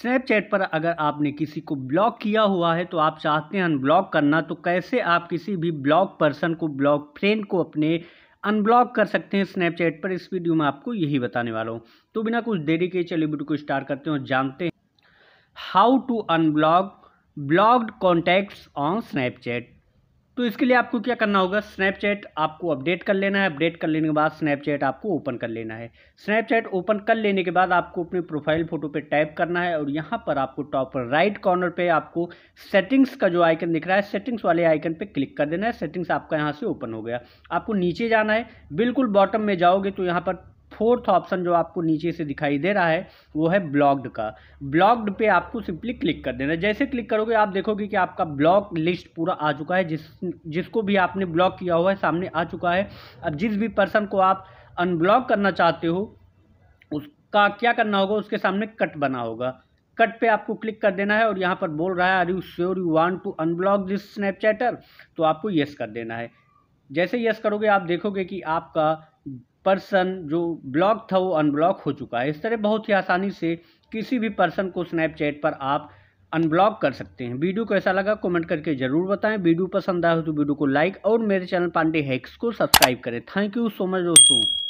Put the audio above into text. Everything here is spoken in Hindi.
स्नैपचैट पर अगर आपने किसी को ब्लॉक किया हुआ है तो आप चाहते हैं अनब्लॉक करना तो कैसे आप किसी भी ब्लॉक पर्सन को ब्लॉक फ्रेंड को अपने अनब्लॉक कर सकते हैं स्नैपचैट पर इस वीडियो में आपको यही बताने वाला हूँ तो बिना कुछ देरी के चलिए वीडियो को स्टार्ट करते हैं और जानते हैं how to unblock blocked contacts on Snapchat तो इसके लिए आपको क्या करना होगा स्नैपचैट आपको अपडेट कर लेना है अपडेट कर लेने के बाद स्नैपचैट आपको ओपन कर लेना है स्नैपचैट ओपन कर लेने के बाद आपको अपने प्रोफाइल फ़ोटो पे टाइप करना है और यहाँ पर आपको टॉप राइट कॉर्नर पे आपको सेटिंग्स का जो आइकन दिख रहा है सेटिंग्स वाले आइकन पर क्लिक कर देना है सेटिंग्स आपका यहाँ से ओपन हो गया आपको नीचे जाना है बिल्कुल बॉटम में जाओगे तो यहाँ पर फोर्थ ऑप्शन जो आपको नीचे से दिखाई दे रहा है वो है ब्लॉग्ड का ब्लॉग्ड पे आपको सिंपली क्लिक कर देना जैसे क्लिक करोगे आप देखोगे कि आपका ब्लॉक लिस्ट पूरा आ चुका है जिस जिसको भी आपने ब्लॉक किया हुआ है सामने आ चुका है अब जिस भी पर्सन को आप अनब्लॉक करना चाहते हो उसका क्या करना होगा उसके सामने कट बना होगा कट पे आपको क्लिक कर देना है और यहाँ पर बोल रहा है are you sure you want to unblock this Snapchatter तो आपको यस कर देना है जैसे यस करोगे आप देखोगे कि आपका पर्सन जो ब्लॉक था वो अनब्लॉक हो चुका है इस तरह बहुत ही आसानी से किसी भी पर्सन को स्नैपचैट पर आप अनब्लॉक कर सकते हैं वीडियो कैसा लगा कमेंट करके जरूर बताएं वीडियो पसंद आए हो तो वीडियो को लाइक और मेरे चैनल पांडे हैक्स को सब्सक्राइब करें थैंक यू सो मच दोस्तों